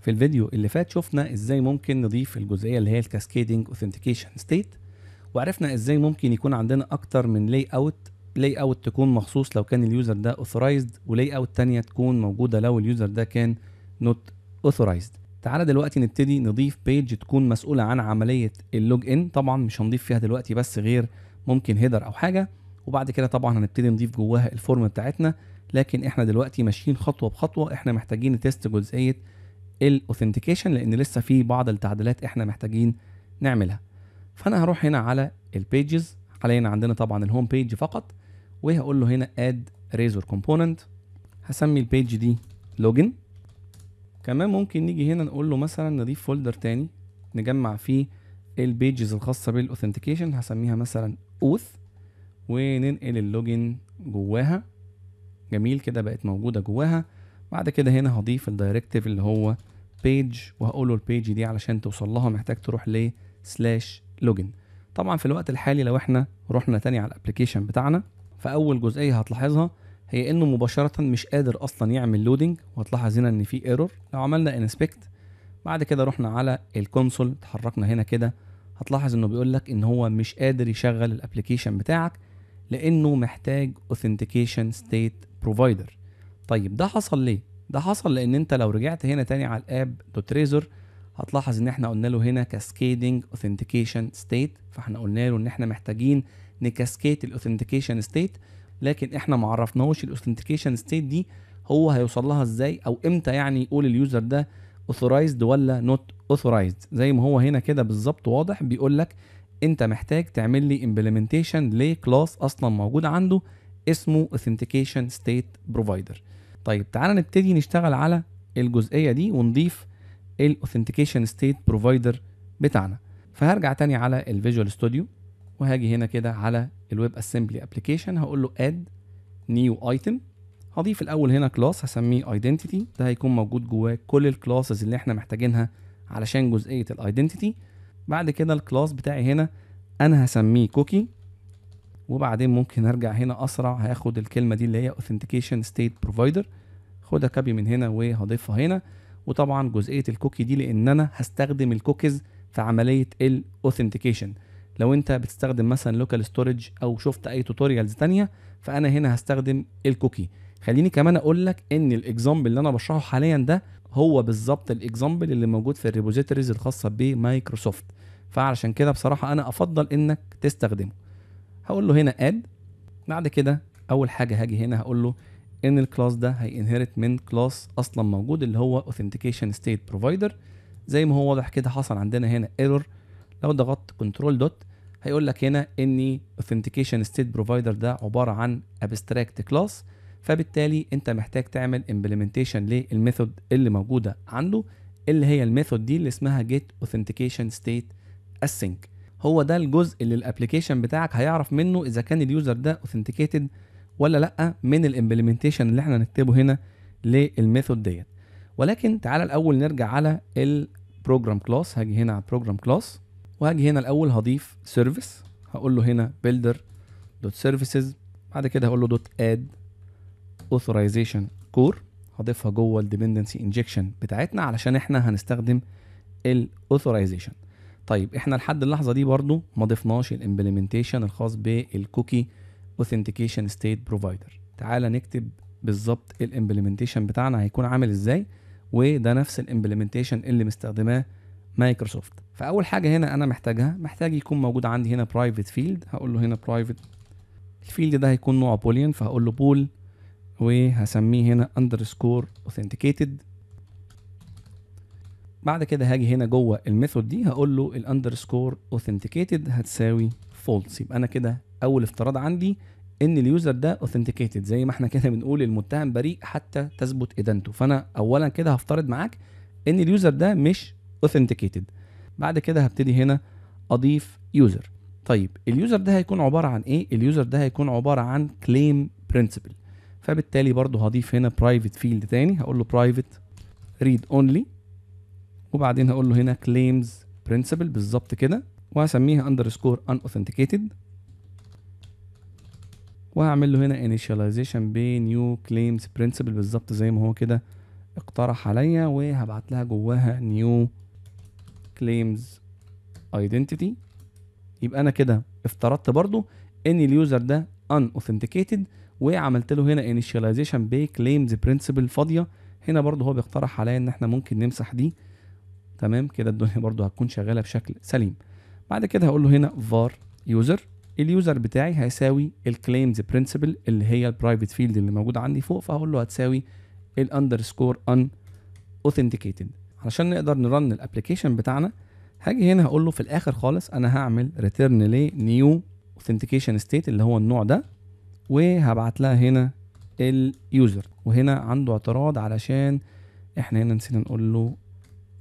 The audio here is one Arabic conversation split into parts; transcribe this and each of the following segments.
في الفيديو اللي فات شفنا ازاي ممكن نضيف الجزئيه اللي هي الكاسكيدنج اوثنتيكيشن ستيت وعرفنا ازاي ممكن يكون عندنا اكتر من لاي اوت لاي اوت تكون مخصوص لو كان اليوزر ده اوثرايزد ولاي اوت تانية تكون موجوده لو اليوزر ده كان نوت اوثرايزد تعالى دلوقتي نبتدي نضيف بيج تكون مسؤوله عن عمليه اللوج ان طبعا مش هنضيف فيها دلوقتي بس غير ممكن هيدر او حاجه وبعد كده طبعا هنبتدي نضيف جواها الفورم بتاعتنا لكن احنا دلوقتي ماشيين خطوه بخطوه احنا محتاجين نتست جزئيه الاوثنتيكيشن لان لسه في بعض التعديلات احنا محتاجين نعملها فانا هروح هنا على البيجز علينا عندنا طبعا الهوم بيج فقط وهقول له هنا اد ريزور كومبوننت هسمي البيج دي لوجن كمان ممكن نيجي هنا نقول له مثلا نضيف فولدر تاني نجمع فيه البيجز الخاصة بالاوثنتيكيشن هسميها مثلا اوث وننقل اللوجن جواها جميل كده بقت موجودة جواها بعد كده هنا هضيف الدايركتيف اللي هو بيج وهقوله البيج دي علشان توصل لها محتاج تروح ل سلاش لوجن طبعا في الوقت الحالي لو احنا رحنا تاني على الابلكيشن بتاعنا فاول جزئيه هتلاحظها هي انه مباشره مش قادر اصلا يعمل لودنج وهتلاحظ هنا ان في ايرور لو عملنا انسبكت بعد كده رحنا على الكونسول اتحركنا هنا كده هتلاحظ انه بيقول لك ان هو مش قادر يشغل الابلكيشن بتاعك لانه محتاج اوثنتيكيشن ستيت بروفايدر طيب ده حصل ليه ده حصل لان انت لو رجعت هنا تاني على الاب دوت تريزور هتلاحظ ان احنا قلنا له هنا كاسكيدنج اوثنتيكيشن ستيت فاحنا قلنا له ان احنا محتاجين نكاسكيت الاوثنتيكيشن ستيت لكن احنا ما عرفناهوش الاوثنتيكيشن ستيت دي هو هيوصل لها ازاي او امتى يعني يقول اليوزر ده اوثورايزد ولا نوت اوثورايزد زي ما هو هنا كده بالظبط واضح بيقول لك انت محتاج تعمل لي امبلمنتيشن لكلاس اصلا موجود عنده اسمه اوثنتيكيشن ستيت بروفايدر طيب تعالى نبتدي نشتغل على الجزئيه دي ونضيف الاوثنتيكيشن ستيت بروفايدر بتاعنا فهرجع تاني على الفيجوال ستوديو وهاجي هنا كده على الويب اسمبلي ابلكيشن هقول له اد نيو ايتم هضيف الاول هنا كلاس هسميه ايدنتيتي ده هيكون موجود جواه كل الكلاسز اللي احنا محتاجينها علشان جزئيه الايدنتيتي بعد كده الكلاس بتاعي هنا انا هسميه كوكي وبعدين ممكن ارجع هنا اسرع هاخد الكلمه دي اللي هي اوثنتيكيشن ستيت بروفايدر خدها كابي من هنا وهضيفها هنا وطبعا جزئيه الكوكي دي لان انا هستخدم الكوكيز في عمليه الاوثنتيكيشن لو انت بتستخدم مثلا لوكال ستورج او شفت اي توتوريالز تانية فانا هنا هستخدم الكوكي خليني كمان اقول لك ان الاكزامبل اللي انا بشرحه حاليا ده هو بالظبط الاكزامبل اللي موجود في الريبوزيتوريز الخاصه بمايكروسوفت فعلشان كده بصراحه انا افضل انك تستخدمه هقول له هنا اد بعد كده اول حاجه هاجي هنا هقول له ان الكلاس ده هينهرت من كلاس اصلا موجود اللي هو authentication state provider زي ما هو واضح كده حصل عندنا هنا ايرور لو ضغطت كنترول دوت هيقول لك هنا ان authentication state provider ده عباره عن abstract كلاس فبالتالي انت محتاج تعمل implementation للميثود اللي موجوده عنده اللي هي الميثود دي اللي اسمها get authentication state async هو ده الجزء اللي الابلكيشن بتاعك هيعرف منه اذا كان اليوزر ده اوثنتيكيتد ولا لا من الامبلمنتيشن اللي احنا هنكتبه هنا للميثود ديت ولكن تعالى الاول نرجع على البروجرام كلاس هاجي هنا على البروجرام كلاس وهاجي هنا الاول هضيف سيرفيس هقول له هنا بيلدر دوت سيرفيسز بعد كده هقول له دوت اد authorization كور هضيفها جوه الديبندنسي انجكشن بتاعتنا علشان احنا هنستخدم الاوثورايزيشن طيب احنا لحد اللحظه دي برضو ما ضفناش الامبلمنتيشن الخاص بالكوكي اوثنتيكيشن ستيت بروفايدر تعالى نكتب بالظبط الامبلمنتيشن بتاعنا هيكون عامل ازاي وده نفس الامبلمنتيشن اللي مستخدماه مايكروسوفت فاول حاجه هنا انا محتاجها محتاج يكون موجود عندي هنا برايفت فيلد هقول له هنا برايفت الفيلد ده هيكون نوعه بولين فهقول له بول وهسميه هنا اندرسكور اوثنتيكيتد بعد كده هاجي هنا جوه الميثود دي هقول له الاندرسكور اوثنتيكيتد هتساوي فولس يبقى انا كده اول افتراض عندي ان اليوزر ده اوثنتيكيتد زي ما احنا كده بنقول المتهم بريء حتى تثبت ادانته فانا اولا كده هفترض معاك ان اليوزر ده مش اوثنتيكيتد بعد كده هبتدي هنا اضيف يوزر طيب اليوزر ده هيكون عباره عن ايه اليوزر ده هيكون عباره عن كليم برنسبل فبالتالي برضو هضيف هنا برايفت فيلد تاني هقول له برايفت ريد اونلي وبعدين هقول له هنا claims principle بالظبط كده وهسميها underscore unauthenticated وهعمل له هنا initialization بنيو claims principle بالظبط زي ما هو كده اقترح عليا وهبعت لها جواها new claims identity يبقى انا كده افترضت برضو ان اليوزر ده unauthenticated وعملت له هنا initialization بكليمز principle فاضيه هنا برضو هو بيقترح عليا ان احنا ممكن نمسح دي تمام كده الدنيا برضو هتكون شغاله بشكل سليم بعد كده هقول له هنا var user اليوزر بتاعي هيساوي الكليمز برنسبل اللي هي البرايفت فيلد اللي موجوده عندي فوق فهقول له هتساوي الاندرسكور ان اوثنتيكيتد علشان نقدر نرن الابلكيشن بتاعنا هاجي هنا هقول له في الاخر خالص انا هعمل ريتيرن لنيو اوثنتيكيشن ستيت اللي هو النوع ده وهبعت لها هنا اليوزر وهنا عنده اعتراض علشان احنا هنا نسينا نقول له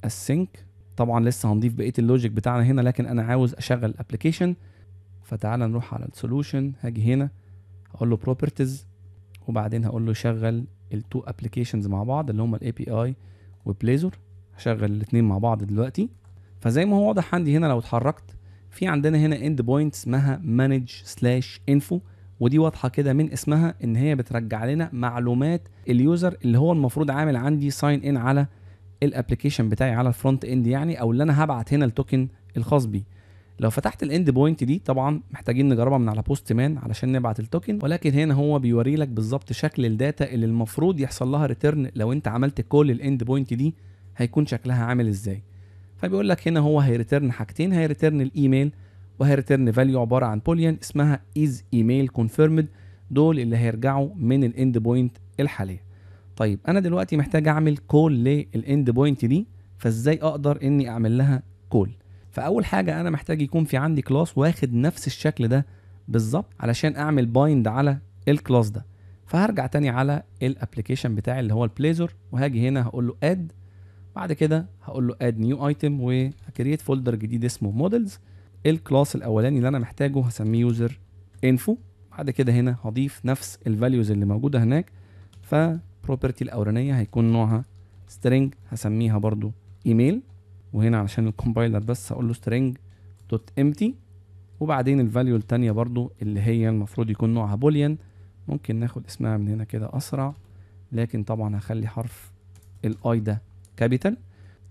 السينك طبعا لسه هنضيف بقيه اللوجيك بتاعنا هنا لكن انا عاوز اشغل ابلكيشن فتعالى نروح على السولوشن هاجي هنا هقول له بروبرتيز وبعدين هقول له شغل التو ابلكيشنز مع بعض اللي هما الاي بي اي وبليزر هشغل الاثنين مع بعض دلوقتي فزي ما هو واضح عندي هنا لو اتحركت في عندنا هنا اند بوينت اسمها مانج سلاش انفو ودي واضحه كده من اسمها ان هي بترجع لنا معلومات اليوزر اللي هو المفروض عامل عندي ساين ان على الابلكيشن بتاعي على الفرونت اند يعني او اللي انا هبعت هنا التوكن الخاص بيه لو فتحت الاند بوينت دي طبعا محتاجين نجربها من على بوست مان علشان نبعت التوكن ولكن هنا هو بيوري لك بالظبط شكل الداتا اللي المفروض يحصل لها ريتيرن لو انت عملت كل الاند بوينت دي هيكون شكلها عامل ازاي فبيقول لك هنا هو هيريتيرن حاجتين هيريتيرن الايميل وهيريتيرن فاليو عباره عن بوليان اسمها از ايميل كونفيرمد دول اللي هيرجعوا من الاند بوينت الحاليه طيب انا دلوقتي محتاج اعمل كول للاند بوينت دي فازاي اقدر اني اعمل لها كول فاول حاجه انا محتاج يكون في عندي كلاس واخد نفس الشكل ده بالظبط علشان اعمل بايند على الكلاس ده فهرجع تاني على الابلكيشن بتاعي اللي هو البليزر وهاجي هنا هقول له اد بعد كده هقول له اد نيو ايتم وهكريت فولدر جديد اسمه مودلز الكلاس الاولاني اللي انا محتاجه هسميه يوزر انفو بعد كده هنا هضيف نفس الفاليوز اللي موجوده هناك ف البروبرتي الاولانيه هيكون نوعها string هسميها برضو ايميل وهنا علشان الكومبايلر بس هقول له string دوت empty وبعدين الفاليو التانية برضو اللي هي المفروض يكون نوعها بوليان ممكن ناخد اسمها من هنا كده اسرع لكن طبعا هخلي حرف الاي ده كابيتال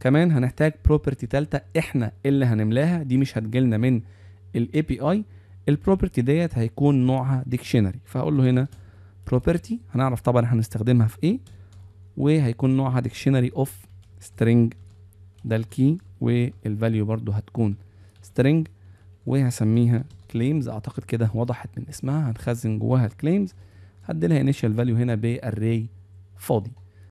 كمان هنحتاج بروبرتي تالتة احنا اللي هنملاها دي مش هتجيلنا من الاي بي اي البروبرتي ديت هيكون نوعها ديكشنري فهقول له هنا property هنعرف طبعا هنستخدمها في ايه وهيكون نوعها dictionary of string ده الكي والفاليو برضو هتكون string وهسميها claims اعتقد كده وضحت من اسمها هنخزن جواها الكليمز لها initial value هنا ب array فاضي